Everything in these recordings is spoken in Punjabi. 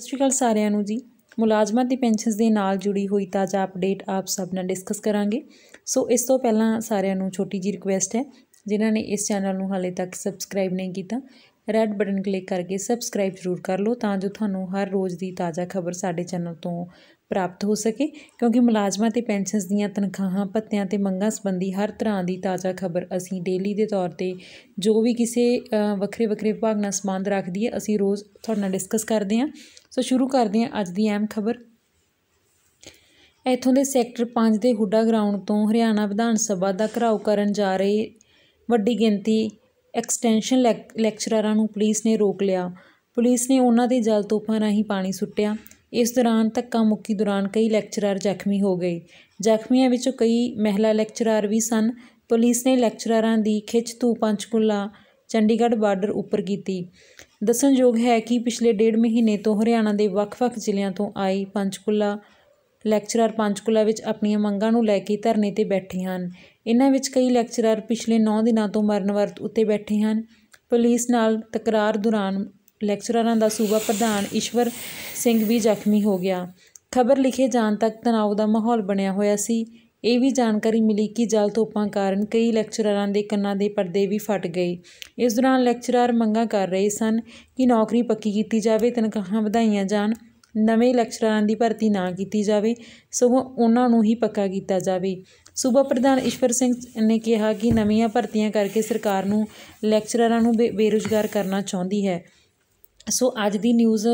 ਸਤਿ ਸ਼੍ਰੀ ਅਕਾਲ ਸਾਰਿਆਂ ਨੂੰ ਜੀ ਮੁਲਾਜ਼ਮਾਂ ਦੀ ਪੈਨਸ਼ਨਸ ਦੇ ਨਾਲ ਜੁੜੀ ਹੋਈ ਤਾਜ਼ਾ ਅਪਡੇਟ ਆਪ ਸਭ ਨਾਲ ਡਿਸਕਸ ਕਰਾਂਗੇ ਸੋ ਇਸ ਤੋਂ ਪਹਿਲਾਂ ਸਾਰਿਆਂ ਨੂੰ ਛੋਟੀ ਜੀ ਰਿਕੁਐਸਟ ਹੈ ਜਿਨ੍ਹਾਂ ਨੇ ਇਸ ਚੈਨਲ ਨੂੰ ਹਾਲੇ ਤੱਕ ਸਬਸਕ੍ਰਾਈਬ ਨਹੀਂ ਕੀਤਾ ਰੈੱਡ ਬਟਨ ਕਲਿੱਕ ਕਰਕੇ ਸਬਸਕ੍ਰਾਈਬ ਜ਼ਰੂਰ ਕਰ ਲਓ ਤਾਂ ਜੋ ਤੁਹਾਨੂੰ ਹਰ ਰੋਜ਼ ਦੀ ਤਾਜ਼ਾ ਖਬਰ ਸਾਡੇ ਚੈਨਲ ਤੋਂ ਪ੍ਰਾਪਤ ਹੋ ਸਕੇ ਕਿਉਂਕਿ ਮੁਲਾਜ਼ਮਾਂ ਤੇ ਪੈਨਸ਼ਨਸ ਦੀਆਂ ਤਨਖਾਹਾਂ ਭੱਤਿਆਂ ਤੇ ਮੰਗਾਂ ਸੰਬੰਧੀ ਹਰ ਤਰ੍ਹਾਂ ਦੀ ਤਾਜ਼ਾ ਖਬਰ ਅਸੀਂ ਡੇਲੀ ਦੇ ਤੌਰ ਤੇ ਜੋ ਵੀ ਕਿਸੇ ਵੱਖਰੇ ਵੱਖਰੇ ਭਾਗ ਨਾਲ ਸੰਬੰਧ ਰੱਖਦੀ ਹੈ ਅਸੀਂ ਰੋਜ਼ ਤੁਹਾਡੇ ਨਾਲ ਡਿਸਕਸ ਕਰਦੇ ਹਾਂ ਸੋ ਸ਼ੁਰੂ ਕਰਦੇ ਹਾਂ ਅੱਜ ਦੀ ਅਹਿਮ ਖਬਰ ਇਥੋਂ ਦੇ ਸੈਕਟਰ 5 ਦੇ ਹੁੱਡਾ ਗਰਾਊਂਡ ਤੋਂ ਹਰਿਆਣਾ ਵਿਧਾਨ ਸਭਾ ਦਾ ਘਰਾਓ ਕਰਨ ਜਾ ਰਹੇ ਵੱਡੀ ਗਿਣਤੀ ਐਕਸਟੈਂਸ਼ਨ ਲੈਕਚਰਰਾਂ ਨੂੰ ਪੁਲਿਸ ਨੇ ਰੋਕ ਲਿਆ ਪੁਲਿਸ ਨੇ ਉਹਨਾਂ ਦੇ ਜਲ ਤੋਪਾਂ ਰਾਹੀਂ ਪਾਣੀ ਸੁੱਟਿਆ ਇਸ ਦੌਰਾਨ ਧੱਕਾ ਮੁੱਕੀ ਦੌਰਾਨ ਕਈ ਲੈਕਚਰਰ ਜ਼ਖਮੀ ਹੋ ਗਏ ਜ਼ਖਮੀਆਂ ਵਿੱਚੋਂ ਕਈ ਮਹਿਲਾ ਲੈਕਚਰਰ ਵੀ ਸਨ ਪੁਲਿਸ ਨੇ ਲੈਕਚਰਰਾਂ ਦੀ ਖਿੱਚ ਤੂ ਪੰਚਕੁਲਾ ਚੰਡੀਗੜ੍ਹ ਬਾਰਡਰ ਉੱਪਰ ਕੀਤੀ ਦੱਸਣਯੋਗ ਹੈ ਕਿ ਪਿਛਲੇ ਡੇਢ ਮਹੀਨੇ ਤੋਂ ਹਰਿਆਣਾ ਦੇ ਵੱਖ-ਵੱਖ ਜ਼ਿਲ੍ਹਿਆਂ ਤੋਂ ਆਈ ਪੰਚਕੁਲਾ ਲੈਕਚਰਰ ਪੰਚਕੁਲਾ ਵਿੱਚ ਆਪਣੀਆਂ ਮੰਗਾਂ ਨੂੰ ਲੈ ਕੇ ਧਰਨੇ ਤੇ ਬੈਠੇ ਹਨ ਇਹਨਾਂ ਵਿੱਚ ਕਈ ਲੈਕਚਰਰ ਪਿਛਲੇ 9 ਦਿਨਾਂ ਤੋਂ ਮਰਨ ਵਰਤ ਉੱਤੇ ਬੈਠੇ ਹਨ ਪੁਲਿਸ ਨਾਲ ਤਕਰਾਰ ਦੌਰਾਨ ਲੈਕਚਰਰਾਂ ਦਾ ਸੂਬਾ ਪ੍ਰਧਾਨ ਈਸ਼ਵਰ ਸਿੰਘ ਵੀ ਜ਼ਖਮੀ ਹੋ ਗਿਆ ਖਬਰ ਲਿਖੇ ਜਾਣ ਤੱਕ ਤਣਾਅ ਦਾ ਮਾਹੌਲ ਬਣਿਆ ਹੋਇਆ ਸੀ ਇਹ ਵੀ ਜਾਣਕਾਰੀ ਮਿਲੀ ਕਿ ਜਲ ਤੋਪਾਂ ਕਾਰਨ ਕਈ ਲੈਕਚਰਰਾਂ ਦੇ ਕੰਨਾਂ ਦੇ ਪਰਦੇ ਵੀ ਫਟ ਗਏ ਇਸ ਦੌਰਾਨ ਲੈਕਚਰਰ ਮੰਗਾਂ ਕਰ ਰਹੇ ਸਨ ਕਿ ਨੌਕਰੀ ਪੱਕੀ ਕੀਤੀ ਜਾਵੇ ਤਨਖਾਹਾਂ ਵਧਾਈਆਂ ਜਾਣ ਨਵੇਂ ਲੈਕਚਰਾਂ ਦੀ ਭਰਤੀ ਨਾ ਕੀਤੀ ਜਾਵੇ ਸਗੋਂ ਉਹਨਾਂ ਨੂੰ ਹੀ ਪੱਕਾ ਕੀਤਾ ਜਾਵੇ ਸੂਬਾ ਪ੍ਰਧਾਨ ਈਸ਼ਵਰ ਸਿੰਘ ਨੇ ਕਿਹਾ ਕਿ ਨਵੀਆਂ ਭਰਤੀਆਂ ਕਰਕੇ ਸਰਕਾਰ ਨੂੰ ਲੈਕਚਰਾਂ ਨੂੰ ਬੇਰੁਜ਼ਗਾਰ ਕਰਨਾ ਚਾਹੁੰਦੀ ਹੈ ਸੋ ਅੱਜ ਦੀ ਨਿਊਜ਼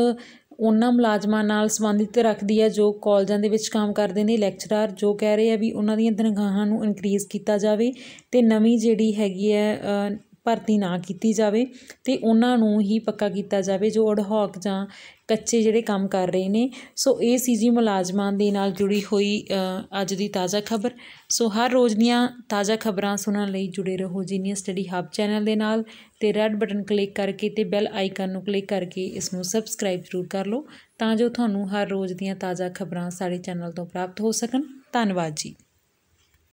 ਉਹਨਾਂ ਮੁਲਾਜ਼ਮਾਂ ਨਾਲ ਸੰਬੰਧਿਤ ਰੱਖਦੀ ਹੈ ਜੋ ਕਾਲਜਾਂ ਦੇ ਵਿੱਚ ਕੰਮ ਕਰਦੇ ਨੇ ਲੈਕਚਰਰ ਜੋ ਕਹਿ ਰਹੇ ਆ ਵੀ ਉਹਨਾਂ ਦੀਆਂ ਤਨਖਾਹਾਂ ਨੂੰ ਇਨਕਰੀਜ਼ ਕੀਤਾ ਜਾਵੇ ਤੇ ਨਵੀਂ ਜਿਹੜੀ ਹੈਗੀ ਹੈ ਭਰਤੀ ਨਾ ਕੀਤੀ ਜਾਵੇ ਤੇ ਉਹਨਾਂ ਨੂੰ ਹੀ ਪੱਕਾ ਕੀਤਾ ਜਾਵੇ ਜੋ ਹੌਕ ਜਾਂ ਕੱਚੇ ਜਿਹੜੇ ਕੰਮ ਕਰ ਰਹੇ ਨੇ ਸੋ ਇਹ ਸੀ ਜੀ ਮੁਲਾਜ਼ਮਾਂ ਦੇ ਨਾਲ ਜੁੜੀ ਹੋਈ ਅੱਜ ਦੀ ਤਾਜ਼ਾ ਖਬਰ ਸੋ ਹਰ ਰੋਜ਼ ਦੀਆਂ ਤਾਜ਼ਾ ਖਬਰਾਂ ਸੁਣਨ ਲਈ ਜੁੜੇ ਰਹੋ ਜੀਨੀਅਰ ਸਟੱਡੀ ਹੱਬ ਚੈਨਲ ਦੇ ਨਾਲ ਤੇ ਰੈੱਡ ਬਟਨ ਕਲਿੱਕ ਕਰਕੇ ਤੇ ਬੈਲ ਆਈਕਨ ਨੂੰ ਕਲਿੱਕ ਕਰਕੇ ਇਸ ਨੂੰ ਸਬਸਕ੍ਰਾਈਬ ਜ਼ਰੂਰ ਕਰ ਲਓ ਤਾਂ ਜੋ ਤੁਹਾਨੂੰ ਹਰ ਰੋਜ਼ ਦੀਆਂ ਤਾਜ਼ਾ ਖਬਰਾਂ ਸਾਡੇ ਚੈਨਲ ਤੋਂ ਪ੍ਰਾਪਤ ਹੋ ਸਕਣ ਧੰਨਵਾਦ ਜੀ